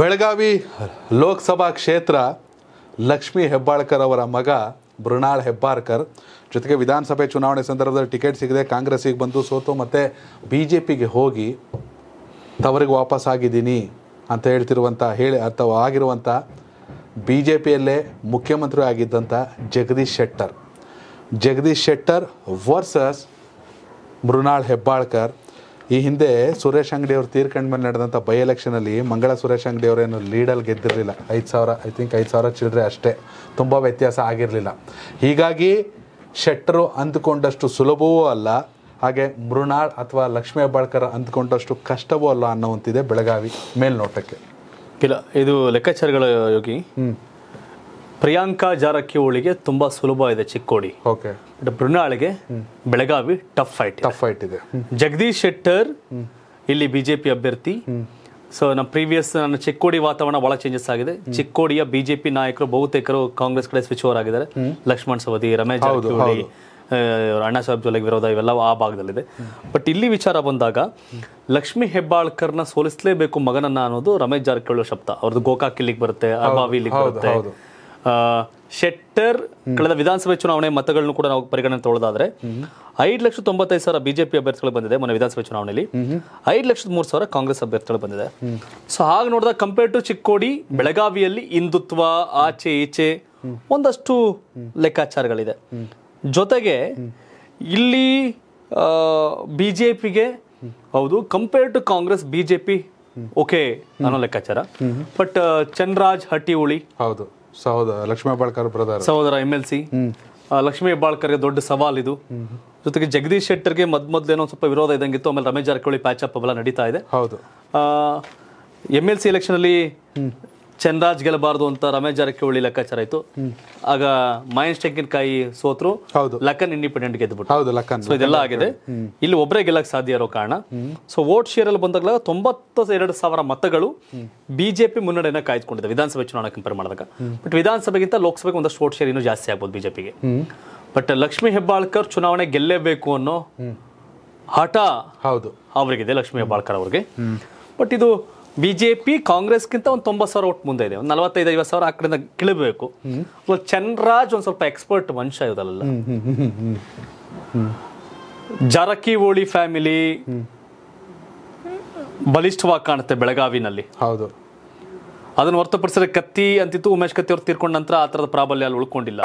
ಬೆಳಗಾವಿ ಲೋಕಸಭಾ ಕ್ಷೇತ್ರ ಲಕ್ಷ್ಮೀ ಹೆಬ್ಬಾಳ್ಕರ್ ಅವರ ಮಗ ಮೃಣಾಳ್ ಹೆಬ್ಬಾಳ್ಕರ್ ಜೊತೆಗೆ ವಿಧಾನಸಭೆ ಚುನಾವಣೆ ಸಂದರ್ಭದಲ್ಲಿ ಟಿಕೆಟ್ ಸಿಗದೆ ಕಾಂಗ್ರೆಸ್ಸಿಗೆ ಬಂದು ಸೋತು ಮತ್ತು ಬಿ ಜೆ ಪಿಗೆ ಹೋಗಿ ತವರಿಗೆ ವಾಪಸ್ ಆಗಿದ್ದೀನಿ ಅಂತ ಹೇಳ್ತಿರುವಂಥ ಹೇಳಿ ಅಥವಾ ಆಗಿರುವಂಥ ಬಿ ಜೆ ಪಿಯಲ್ಲೇ ಮುಖ್ಯಮಂತ್ರಿ ಆಗಿದ್ದಂಥ ಜಗದೀಶ್ ಶೆಟ್ಟರ್ ಜಗದೀಶ್ ಶೆಟ್ಟರ್ ವರ್ಸಸ್ ಮೃಣಾಳ್ ಹೆಬ್ಬಾಳ್ಕರ್ ಈ ಹಿಂದೆ ಸುರೇಶ್ ಅಂಗಡಿ ಅವರು ಮೇಲೆ ನಡೆದಂಥ ಬೈ ಎಲೆಕ್ಷನಲ್ಲಿ ಮಂಗಳ ಸುರೇಶ್ ಅಂಗಡಿ ಅವರೇನು ಲೀಡಲ್ಲಿ ಗೆದ್ದಿರಲಿಲ್ಲ ಐದು ಸಾವಿರ ಐ ಥಿಂಕ್ ಐದು ಸಾವಿರ ಚಿಲ್ಲರೆ ಅಷ್ಟೇ ತುಂಬ ವ್ಯತ್ಯಾಸ ಆಗಿರಲಿಲ್ಲ ಹೀಗಾಗಿ ಶೆಟ್ಟರು ಅಂದುಕೊಂಡಷ್ಟು ಸುಲಭವೂ ಅಲ್ಲ ಹಾಗೆ ಮೃಣಾಳ್ ಅಥವಾ ಲಕ್ಷ್ಮೀ ಹೆಬ್ಬಾಳ್ಕರ್ ಅಂದುಕೊಂಡಷ್ಟು ಕಷ್ಟವೂ ಅಲ್ಲ ಅನ್ನೋವಂತಿದೆ ಬೆಳಗಾವಿ ಮೇಲ್ನೋಟಕ್ಕೆ ಇಲ್ಲ ಇದು ಲೆಕ್ಕಾಚಾರಗಳ ಯೋಗಿ ಹ್ಞೂ ಪ್ರಿಯಾಂಕಾ ಜಾರಕಿಹೊಳಿಗೆ ತುಂಬಾ ಸುಲಭ ಇದೆ Chikkodi okay Belagavi tough fight tough fight ಇದೆ ಜಗದೀಶ್ ಶೆಟ್ಟರ್ ಇಲ್ಲಿ ಬಿಜೆಪಿ ಅಭ್ಯರ್ಥಿ ಸೊ ನಮ್ಮ ಪ್ರೀವಿಯಸ್ ನನ್ನ ಚಿಕ್ಕೋಡಿ ವಾತಾವರಣ ಬಹಳ ಚೇಂಜಸ್ ಆಗಿದೆ ಚಿಕ್ಕೋಡಿಯ ಬಿಜೆಪಿ ನಾಯಕರು ಬಹುತೇಕರು ಕಾಂಗ್ರೆಸ್ ಕಡೆ ಸ್ವಿಚ್ ಓವರ್ ಆಗಿದ್ದಾರೆ ಲಕ್ಷ್ಮಣ್ ಸವದಿ ರಮೇಶ್ ಜಾರಕಿಹೊಳಿ ಅಣ್ಣಾ ಸಾಹೇಬ್ ಜೊಲೆಗೆ ವಿರೋಧ ಇವೆಲ್ಲ ಆ ಭಾಗದಲ್ಲಿದೆ ಬಟ್ ಇಲ್ಲಿ ವಿಚಾರ ಬಂದಾಗ ಲಕ್ಷ್ಮಿ ಹೆಬ್ಬಾಳ್ಕರ್ನ ಸೋಲಿಸಲೇಬೇಕು ಮಗನನ್ನ ಅನ್ನೋದು ರಮೇಶ್ ಜಾರಕಿಹೊಳಿ ಶಬ್ದ ಅವ್ರದ್ದು ಗೋಕಾಕ್ ಇಲ್ಲಿಗೆ ಬರುತ್ತೆ ಅಬಾವಿ ಇಲ್ಲಿಗೆ ಬರುತ್ತೆ ಶೆಟ್ಟರ್ ಕಳೆದ ವಿಧಾನಸಭೆ ಚುನಾವಣೆ ಮತಗಳನ್ನು ಕೂಡ ನಾವು ಪರಿಗಣನೆ ತೊಳೆದಾದ್ರೆ ಐದು ಲಕ್ಷದ ತೊಂಬತ್ತೈದು ಸಾವಿರ ಬಿಜೆಪಿ ಅಭ್ಯರ್ಥಿಗಳು ಬಂದಿದೆ ಮೊನ್ನೆ ವಿಧಾನಸಭೆ ಚುನಾವಣೆಯಲ್ಲಿ ಐದು ಲಕ್ಷದ ಮೂರು ಸಾವಿರ ಕಾಂಗ್ರೆಸ್ ಅಭ್ಯರ್ಥಿಗಳು ಬಂದಿದೆ ಸೊ ಹಾಗೆ ನೋಡಿದಾಗ ಕಂಪೇರ್ ಟು ಚಿಕ್ಕೋಡಿ ಬೆಳಗಾವಿಯಲ್ಲಿ ಹಿಂದುತ್ವ ಆಚೆ ಈಚೆ ಒಂದಷ್ಟು ಲೆಕ್ಕಾಚಾರಗಳಿದೆ ಜೊತೆಗೆ ಇಲ್ಲಿ ಬಿಜೆಪಿಗೆ ಹೌದು compare to Congress BJP okay ಅನ್ನೋ ಲೆಕ್ಕಾಚಾರ ಬಟ್ ಚನ್ರಾಜ್ ಹಟ್ಟಿ ಹೌದು ಸಹೋದರ ಲಕ್ಷ್ಮೀ ಹೆಬ್ಬಾಳ್ಕರ್ ಬ್ರದರ್ ಸಹೋದರ ಎಮ್ ಎಲ್ ಸಿ ಲಕ್ಷ್ಮೀ ಹೆಬ್ಬಾಳ್ಕರ್ಗೆ ದೊಡ್ಡ ಸವಾಲ್ ಇದು ಜೊತೆಗೆ ಜಗದೀಶ್ ಶೆಟ್ಟರ್ಗೆ ಮದ್ ಮೊದ್ಲೇನೋ ಸ್ವಲ್ಪ ವಿರೋಧ ಇತ್ತು ಆಮೇಲೆ ರಮೇಶ್ ಜಾರಕಿಹೊಳಿ ಪ್ಯಾಚ್ ಅಪ್ ಎಲ್ಲ ನಡೀತಾ ಇದೆ ಹೌದು ಎಮ್ ಎಲ್ ಸಿ ಎಲೆಕ್ಷನ್ ಅಲ್ಲಿ ಚನ್ರಾಜ್ ಗೆಲ್ಲಬಾರದು ಅಂತ ರಮೇಶ್ ಜಾರಕಿಹೊಳಿ ಲೆಕ್ಕಾಚಾರ ಆಯ್ತು ಆಗ ಮಹೇಶ್ ಟೆಂಕಿನಕಾಯಿ ಸೋತ್ರು ಲಕ್ಕನ್ ಇಂಡಿಪೆಂಡೆಂಟ್ ಗೆದ್ದು ಸೊ ಇದೆಲ್ಲ ಆಗಿದೆ ಇಲ್ಲಿ ಒಬ್ಬರೇ ಗೆಲ್ಲಕ್ಕೆ ಸಾಧ್ಯ ಇರೋ ಕಾರಣ ಸೊ ವೋಟ್ ಶೇರ್ ಅಲ್ಲಿ ಬಂದಾಗಲ ತೊಂಬತ್ತ ಎರಡು ಸಾವಿರ ಮತಗಳು ಬಿಜೆಪಿ ಮುನ್ನಡೆಯನ್ನ ಕಾಯ್ದುಕೊಂಡಿದೆ ವಿಧಾನಸಭೆ ಚುನಾವಣೆ ಕಂಪೇರ್ ಮಾಡಿದಾಗ ಬಟ್ ವಿಧಾನಸಭೆಗಿಂತ ಲೋಕಸಭೆಗೆ ಒಂದಷ್ಟು ವೋಟ್ ಶೇರ್ ಇನ್ನೂ ಜಾಸ್ತಿ ಆಗ್ಬೋದು ಬಿಜೆಪಿಗೆ ಬಟ್ ಲಕ್ಷ್ಮಿ ಹೆಬ್ಬಾಳ್ಕರ್ ಚುನಾವಣೆ ಗೆಲ್ಲೇಬೇಕು ಅನ್ನೋ ಹಠ ಹೌದು ಅವರಿಗಿದೆ ಲಕ್ಷ್ಮಿ ಹೆಬ್ಬಾಳ್ಕರ್ ಅವ್ರಿಗೆ ಬಟ್ ಇದು ಬಿ ಜೆ ಪಿ ಕಾಂಗ್ರೆಸ್ಗಿಂತ ಒಂದು ಸಾವಿರ ಒಟ್ಟು ಮುಂದೆ ಇದೆ ಒಂದು ನಲವತ್ತೈದು ಐವತ್ತು ಸಾವಿರ ಆ ಕಡೆಯಿಂದ ಕಿಳಬೇಕು ಚನ್ರಾಜ್ ಒಂದು ಸ್ವಲ್ಪ ಎಕ್ಸ್ಪರ್ಟ್ ಮನುಷ್ಯ ಇದಲ್ಲ ಜಾರಕಿಹೊಳಿ ಫ್ಯಾಮಿಲಿ ಬಲಿಷ್ಠವಾಗಿ ಕಾಣುತ್ತೆ ಬೆಳಗಾವಿನಲ್ಲಿ ಹೌದು ಅದನ್ನು ಹೊರತುಪಡಿಸಿದ್ರೆ ಕತ್ತಿ ಅಂತಿತ್ತು ಉಮೇಶ್ ಕತ್ತಿ ಅವ್ರು ತೀರ್ಕೊಂಡ ನಂತರ ಆ ಥರದ ಪ್ರಾಬಲ್ಯ ಅಲ್ಲಿ ಉಳ್ಕೊಂಡಿಲ್ಲ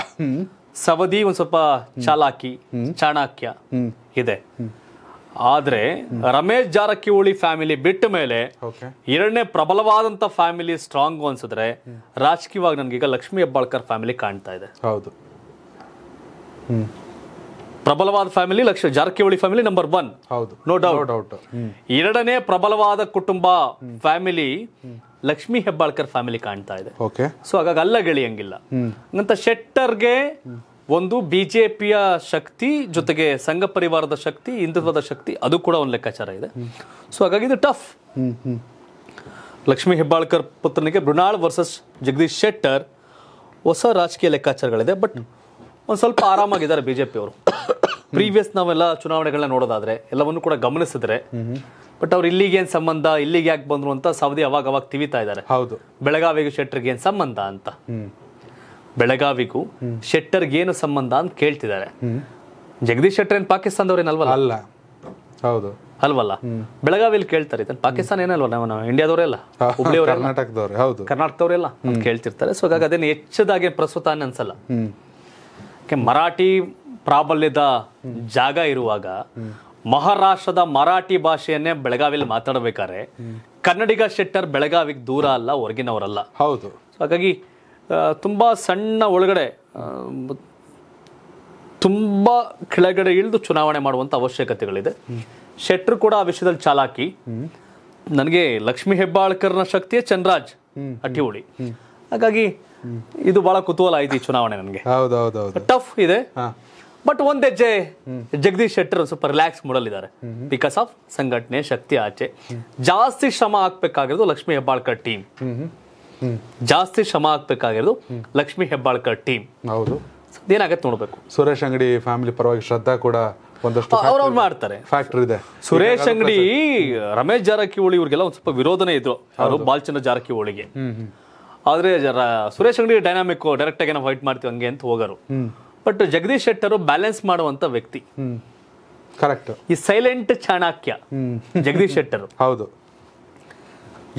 ಸವದಿ ಒಂದು ಸ್ವಲ್ಪ ಚಾಲಾಕಿ ಚಾಣಾಕ್ಯ ಇದೆ ಆದ್ರೆ ರಮೇಶ್ ಜಾರಕಿಹೊಳಿ ಫ್ಯಾಮಿಲಿ ಬಿಟ್ಟ ಮೇಲೆ ಎರಡನೇ ಪ್ರಬಲವಾದಂತ ಫ್ಯಾಮಿಲಿ ಸ್ಟ್ರಾಂಗ್ ಅನ್ಸಿದ್ರೆ ರಾಜಕೀಯವಾಗಿ ಈಗ ಲಕ್ಷ್ಮೀ ಹೆಬ್ಬಾಳ್ಕರ್ ಫ್ಯಾಮಿಲಿ ಕಾಣ್ತಾ ಇದೆ ಹೌದು ಪ್ರಬಲವಾದ family Lakshmi Jarkiholi family number one ಹೌದು ನೋ ಡೌಟ್ ಎರಡನೇ ಪ್ರಬಲವಾದ ಕುಟುಂಬ ಫ್ಯಾಮಿಲಿ ಲಕ್ಷ್ಮೀ ಹೆಬ್ಬಾಳ್ಕರ್ ಫ್ಯಾಮಿಲಿ ಕಾಣ್ತಾ ಇದೆ ಸೊ ಹಾಗಾಗಿ ಅಲ್ಲ ಗೆಳೆಯಂಗಿಲ್ಲ ನಂತರ ಶೆಟ್ಟರ್ಗೆ ಒಂದು ಬಿಜೆಪಿಯ ಶಕ್ತಿ ಜೊತೆಗೆ ಸಂಘ ಪರಿವಾರದ ಶಕ್ತಿ ಹಿಂದುತ್ವದ ಶಕ್ತಿ ಅದು ಕೂಡ ಒಂದು ಲೆಕ್ಕಾಚಾರ ಇದೆ ಸೊ ಹಾಗಾಗಿ ಇದು ಟಫ್ ಲಕ್ಷ್ಮೀ ಹೆಬ್ಬಾಳ್ಕರ್ ಪುತ್ರನಿಗೆ ಬೃಣಾಳ್ ವರ್ಸಸ್ ಜಗದೀಶ್ ಶೆಟ್ಟರ್ ಹೊಸ ರಾಜಕೀಯ ಲೆಕ್ಕಾಚಾರಗಳಿದೆ ಬಟ್ ಒಂದು ಸ್ವಲ್ಪ ಆರಾಮಾಗಿದ್ದಾರೆ ಅವರು ಪ್ರೀವಿಯಸ್ ನಾವೆಲ್ಲ ಚುನಾವಣೆಗಳನ್ನ ನೋಡೋದಾದ್ರೆ ಎಲ್ಲವನ್ನು ಕೂಡ ಗಮನಿಸಿದ್ರೆ ಬಟ್ ಅವ್ರು ಇಲ್ಲಿಗೆ ಏನ್ ಸಂಬಂಧ ಇಲ್ಲಿಗೆ ಯಾಕೆ ಬಂದ್ರು ಅಂತ ಸೌದಿ ಅವಾಗ ಅವಾಗ ತಿವಿತಾ ಇದ್ದಾರೆ ಹೌದು ಬೆಳಗಾವಿಗೆ ಶೆಟ್ಟರ್ಗೆ ಏನ್ ಸಂಬಂಧ ಅಂತ ಬೆಳಗಾವಿಗೂ ಶೆಟ್ಟರ್ ಏನು ಸಂಬಂಧ ಅಂತ ಕೇಳ್ತಿದ್ದಾರೆ ಜಗದೀಶ್ ಶೆಟ್ಟರ್ ಏನ್ ಪಾಕಿಸ್ತಾನದವ್ರೇನಲ್ವಲ್ಲ ಅಲ್ಲ ಹೌದು ಅಲ್ವಲ್ಲ ಬೆಳಗಾವಿಯಲ್ಲಿ ಕೇಳ್ತಾರೆ ಪಾಕಿಸ್ತಾನ ಏನಲ್ವ ನಾವು ಇಂಡಿಯಾದವರೇ ಅಲ್ಲ ಕರ್ನಾಟಕದವ್ರೆ ಹೌದು ಕರ್ನಾಟಕದವ್ರೆ ಅಲ್ಲ ಕೇಳ್ತಿರ್ತಾರೆ ಸೊ ಹಾಗಾಗಿ ಅದೇನು ಹೆಚ್ಚದಾಗಿ ಪ್ರಸ್ತುತ ಅನ್ಸಲ್ಲ ಮರಾಠಿ ಪ್ರಾಬಲ್ಯದ ಜಾಗ ಇರುವಾಗ ಮಹಾರಾಷ್ಟ್ರದ ಮರಾಠಿ ಭಾಷೆಯನ್ನೇ ಬೆಳಗಾವಿಯಲ್ಲಿ ಮಾತಾಡಬೇಕಾದ್ರೆ ಕನ್ನಡಿಗ ಶೆಟ್ಟರ್ ಬೆಳಗಾವಿಗೆ ದೂರ ಅಲ್ಲ ಹೊರಗಿನವರಲ್ಲ ಹೌದು ಹಾಗಾಗಿ ತುಂಬ ಸಣ್ಣ ಒಳಗಡೆ ತುಂಬ ಕೆಳಗಡೆ ಇಳಿದು ಚುನಾವಣೆ ಮಾಡುವಂಥ ಅವಶ್ಯಕತೆಗಳಿದೆ ಶೆಟ್ರು ಕೂಡ ಆ ವಿಷಯದಲ್ಲಿ ಚಾಲಾಕಿ ನನಗೆ ಲಕ್ಷ್ಮಿ ಹೆಬ್ಬಾಳ್ಕರ್ನ ಶಕ್ತಿಯೇ ಚಂದ್ರಾಜ್ ಅಟ್ಟಿಹೊಳಿ ಹಾಗಾಗಿ ಇದು ಬಹಳ ಕುತೂಹಲ ಆಯ್ತು ಚುನಾವಣೆ ನನಗೆ ಟಫ್ ಇದೆ ಬಟ್ ಒಂದ್ ಹೆಜ್ಜೆ ಜಗದೀಶ್ ಶೆಟ್ಟರ್ ಸ್ವಲ್ಪ ರಿಲ್ಯಾಕ್ಸ್ ಮೂಡಲಿದ್ದಾರೆ ಬಿಕಾಸ್ ಆಫ್ ಸಂಘಟನೆ ಶಕ್ತಿ ಆಚೆ ಜಾಸ್ತಿ ಶ್ರಮ ಹಾಕ್ಬೇಕಾಗಿರೋದು ಲಕ್ಷ್ಮಿ ಹೆಬ್ಬಾಳ್ಕರ್ ಟೀಮ್ ಜಾಸ್ತಿ ಶ್ರಮ ಹಾಕ್ಬೇಕಾಗಿರೋದು ಲಕ್ಷ್ಮಿ ಹೆಬ್ಬಾಳ್ಕರ್ ಟೀಮ್ ಹೌದು ಏನಾಗತ್ತೆ ನೋಡ್ಬೇಕು ಸುರೇಶ್ ಅಂಗಡಿ ಫ್ಯಾಮಿಲಿ ಪರವಾಗಿ ಶ್ರದ್ಧಾ ಕೂಡ ಒಂದಷ್ಟು ಅವ್ರವ್ರು ಮಾಡ್ತಾರೆ ಫ್ಯಾಕ್ಟರ್ ಇದೆ ಸುರೇಶ್ ಅಂಗಡಿ ರಮೇಶ್ ಜಾರಕಿಹೊಳಿ ಇವ್ರಿಗೆಲ್ಲ ಒಂದು ಸ್ವಲ್ಪ ವಿರೋಧನೇ ಇದ್ರು ಅವರು ಬಾಲ್ಚಂದ್ರ ಜಾರಕಿಹೊಳಿಗೆ ಆದ್ರೆ ಸುರೇಶ್ ಅಂಗಡಿ ಡೈನಾಮಿಕ್ ಡೈರೆಕ್ಟ್ ಆಗಿ ನಾವು ಫೈಟ್ ಮಾಡ್ತೀವಿ ಹಂಗೆ ಅಂತ ಹೋಗರು ಬಟ್ ಜಗದೀಶ್ ಶೆಟ್ಟರು ಬ್ಯಾಲೆನ್ಸ್ ಮಾಡುವಂತ ವ್ಯಕ್ತಿ ಕರೆಕ್ಟ್ ಈ ಸೈಲೆಂಟ್ ಚಾಣಾಕ್ಯ ಜಗದೀಶ್ ಶೆಟ್ಟರು ಹೌದು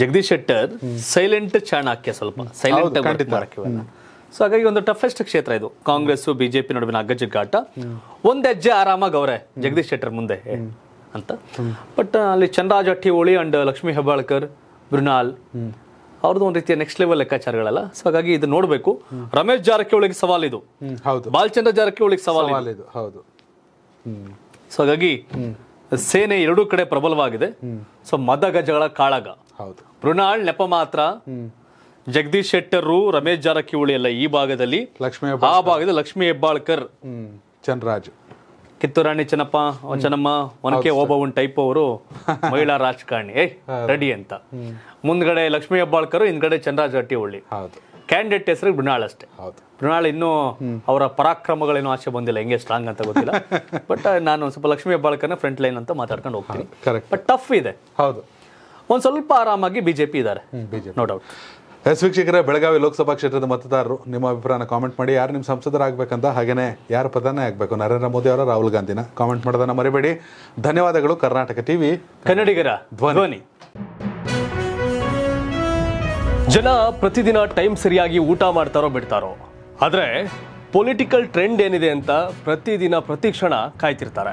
ಜಗದೀಶ್ ಶೆಟ್ಟರ್ ಸೈಲೆಂಟ್ ಚಾಣಾಕ್ಯ ಸ್ವಲ್ಪ ಸೈಲೆಂಟ್ ಸೊ ಹಾಗಾಗಿ ಒಂದು ಟಫೆಸ್ಟ್ ಕ್ಷೇತ್ರ ಇದು ಕಾಂಗ್ರೆಸ್ ಬಿಜೆಪಿ ನಡುವಿನ ಅಗ್ಗಜಿಗ್ಗಾಟ ಒಂದ್ ಹೆಜ್ಜೆ ಆರಾಮಾಗಿ ಅವ್ರೆ ಜಗದೀಶ್ ಶೆಟ್ಟರ್ ಮುಂದೆ ಅಂತ ಬಟ್ ಅಲ್ಲಿ ಚಂದ್ರಾಜ್ ಅಟ್ಟಿಹೋಳಿ ಅಂಡ್ ಲಕ್ಷ್ಮೀ ಹೆಬ್ಬಾಳ್ಕರ್ ಮೃಣಾಲ್ ಅವ್ರದ್ದು ಒಂದು ರೀತಿಯ ನೆಕ್ಸ್ಟ್ ಲೆವೆಲ್ ಲೆಕ್ಕಾಚಾರಗಳಲ್ಲ ಸೊ ಹಾಗಾಗಿ ಇದು ನೋಡಬೇಕು ರಮೇಶ್ ಜಾರಕಿಹೊಳಿಗೆ ಸವಾಲ್ ಇದು ಹೌದು ಬಾಲಚಂದ್ರ ಜಾರಕಿಹೊಳಿಗೆ ಸವಾಲ್ ಇದು ಹೌದು ಸೊ ಹಾಗಾಗಿ ಸೇನೆ ಎರಡೂ ಕಡೆ ಪ್ರಬಲವಾಗಿದೆ ಸೊ ಮದಗಜಗಳ ಕಾಳಗ ಹೌದು ಮೃಣಾಳ್ ನೆಪ ಮಾತ್ರ ಜಗದೀಶ್ ಶೆಟ್ಟರ್ ರಮೇಶ್ ಜಾರಕಿಹೊಳಿ ಅಲ್ಲ ಈ ಭಾಗದಲ್ಲಿ ಲಕ್ಷ್ಮೀ ಆ ಭಾಗದ ಲಕ್ಷ್ಮೀ ಹೆಬ್ಬಾಳ್ಕರ್ ಚನ್ರಾಜ್ ಕಿತ್ತೂರಾಣಿ ಚೆನ್ನಪ್ಪ ಚೆನ್ನಮ್ಮ ಒನಕೆ ಓಬವ್ವನ್ ಟೈಪ್ ಅವರು ಮಹಿಳಾ ರಾಜಕಾರಣಿ ರೆಡಿ ಅಂತ ಮುಂದ್ಗಡೆ ಲಕ್ಷ್ಮಿ ಹೆಬ್ಬಾಳ್ಕರ್ ಹಿಂದ್ಗಡೆ ಚಂದ್ರಾಜ್ ಹಟ್ಟಿಹೊಳ್ಳಿ ಕ್ಯಾಂಡಿಡೇಟ್ ಹೆಸರು ಮೃಣಾಳ್ ಅಷ್ಟೇ ಮೃಣಾಳ್ ಇನ್ನೂ ಅವರ ಪರಾಕ್ರಮಗಳೇನು ಆಚೆ ಬಂದಿಲ್ಲ ಹೆಂಗೆ ಸ್ಟ್ರಾಂಗ್ ಅಂತ ಗೊತ್ತಿಲ್ಲ ಬಟ್ ನಾನು ಸ್ವಲ್ಪ ಲಕ್ಷ್ಮೀ ಹೆಬ್ಬಾಳ್ಕರ್ನ ಫ್ರಂಟ್ ಲೈನ್ ಅಂತ ಮಾತಾಡ್ಕೊಂಡು ಹೋಗ್ತೀನಿ ಬಟ್ ಟಫ್ ಇದೆ ಹೌದು ಒಂದು ಸ್ವಲ್ಪ ಆರಾಮಾಗಿ ಬಿಜೆಪಿ ಇದಾರೆ ನೋ ಡೌಟ್ ಎಸ್ ವೀಕ್ಷಕರೇ ಬೆಳಗಾವಿ ಲೋಕಸಭಾ ಕ್ಷೇತ್ರದ ಮತದಾರರು ನಿಮ್ಮ ಅಭಿಪ್ರಾಯನ ಕಾಮೆಂಟ್ ಮಾಡಿ ಯಾರು ನಿಮ್ಮ ಸಂಸದರಾಗಬೇಕಂತ ಹಾಗೇನೆ ಯಾರು ಪ್ರಧಾನಿ ಆಗಬೇಕು ನರೇಂದ್ರ ಮೋದಿ ಅವರ ರಾಹುಲ್ ಗಾಂಧಿನ ಕಾಮೆಂಟ್ ಮಾಡೋದನ್ನು ಮರಿಬೇಡಿ ಧನ್ಯವಾದಗಳು ಕರ್ನಾಟಕ ಟಿವಿ ಕನ್ನಡಿಗರ ಧ್ವನಿ ಜನ ಪ್ರತಿದಿನ ಟೈಮ್ ಸರಿಯಾಗಿ ಊಟ ಮಾಡ್ತಾರೋ ಬಿಡ್ತಾರೋ ಆದರೆ ಪೊಲಿಟಿಕಲ್ ಟ್ರೆಂಡ್ ಏನಿದೆ ಅಂತ ಪ್ರತಿದಿನ ಪ್ರತಿ ಕ್ಷಣ ಕಾಯ್ತಿರ್ತಾರೆ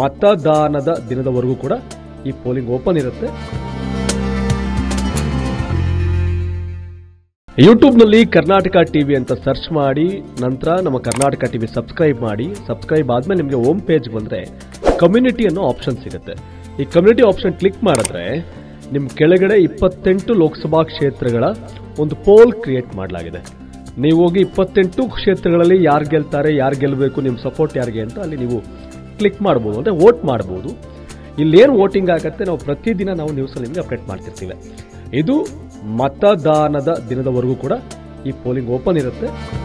ಮತದಾನದ ದಿನದವರೆಗೂ ಕೂಡ ಈ ಪೋಲಿಂಗ್ ಓಪನ್ ಇರುತ್ತೆ ಯೂಟ್ಯೂಬ್ನಲ್ಲಿ ಕರ್ನಾಟಕ ಟಿವಿ ಅಂತ ಸರ್ಚ್ ಮಾಡಿ ನಂತರ ನಮ್ಮ ಕರ್ನಾಟಕ ಟಿವಿ ಸಬ್ಸ್ಕ್ರೈಬ್ ಮಾಡಿ ಸಬ್ಸ್ಕ್ರೈಬ್ ಆದ್ಮೇಲೆ ನಿಮಗೆ ಹೋಮ್ ಪೇಜ್ ಬಂದರೆ ಕಮ್ಯುನಿಟಿ ಅನ್ನೋ ಆಪ್ಷನ್ ಸಿಗುತ್ತೆ ಈ ಕಮ್ಯುನಿಟಿ ಆಪ್ಷನ್ ಕ್ಲಿಕ್ ಮಾಡಿದ್ರೆ ನಿಮ್ಮ ಕೆಳಗಡೆ ಇಪ್ಪತ್ತೆಂಟು ಲೋಕಸಭಾ ಕ್ಷೇತ್ರಗಳ ಒಂದು ಪೋಲ್ ಕ್ರಿಯೇಟ್ ಮಾಡಲಾಗಿದೆ ನೀವು ಹೋಗಿ ಇಪ್ಪತ್ತೆಂಟು ಕ್ಷೇತ್ರಗಳಲ್ಲಿ ಯಾರು ಗೆಲ್ತಾರೆ ಯಾರು ಗೆಲ್ಲಬೇಕು ನಿಮ್ಮ ಸಪೋರ್ಟ್ ಯಾರಿಗೆ ಅಂತ ಅಲ್ಲಿ ನೀವು ಕ್ಲಿಕ್ ಮಾಡ್ಬೋದು ಅಂದರೆ ವೋಟ್ ಮಾಡ್ಬೋದು ಇಲ್ಲೇನು ವೋಟಿಂಗ್ ಆಗುತ್ತೆ ನಾವು ಪ್ರತಿದಿನ ನಾವು ನ್ಯೂಸಲ್ಲಿ ನಿಮಗೆ ಅಪ್ಡೇಟ್ ಮಾಡ್ತಿರ್ತೀವಿ ಇದು ಮತದಾನದ ದಿನದವರೆಗೂ ಕೂಡ ಈ ಪೋಲಿಂಗ್ ಓಪನ್ ಇರುತ್ತೆ